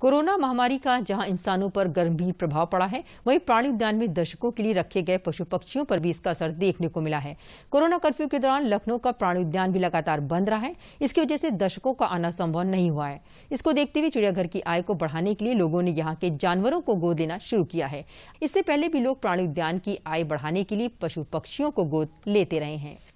corona महामारी का जहां इंसानों पर गंभीर प्रभाव पड़ा है वहीं प्राणी उद्यान में दर्शकों के लिए रखे गए पशु पक्षियों पर भी इसका असर देखने को मिला है कोरोना कर्फ्यू के दौरान लखनऊ का प्राणी उद्यान भी लगातार बंद रहा है इसकी वजह से दर्शकों का आना संभव नहीं हुआ है इसको देखते हुए चिड़ियाघर की आय को बढ़ाने के लिए लोगों ने यहाँ के जानवरों को गोद लेना शुरू किया है इससे पहले भी लोग प्राणी उद्यान की आय बढ़ाने के लिए पशु पक्षियों को गोद लेते रहे हैं